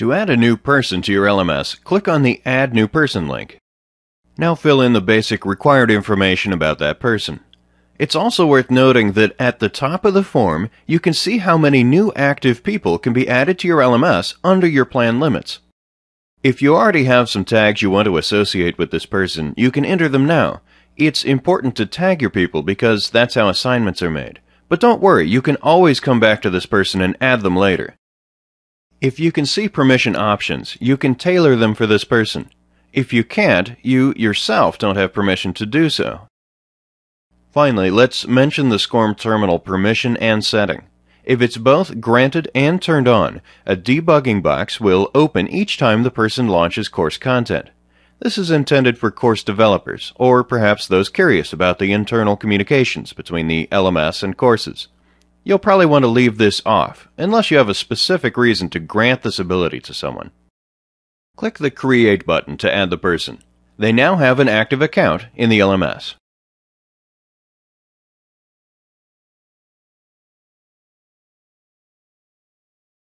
To add a new person to your LMS, click on the Add New Person link. Now fill in the basic required information about that person. It's also worth noting that at the top of the form, you can see how many new active people can be added to your LMS under your plan limits. If you already have some tags you want to associate with this person, you can enter them now. It's important to tag your people because that's how assignments are made. But don't worry, you can always come back to this person and add them later. If you can see permission options, you can tailor them for this person. If you can't, you yourself don't have permission to do so. Finally, let's mention the SCORM terminal permission and setting. If it's both granted and turned on, a debugging box will open each time the person launches course content. This is intended for course developers, or perhaps those curious about the internal communications between the LMS and courses. You'll probably want to leave this off, unless you have a specific reason to grant this ability to someone. Click the Create button to add the person. They now have an active account in the LMS.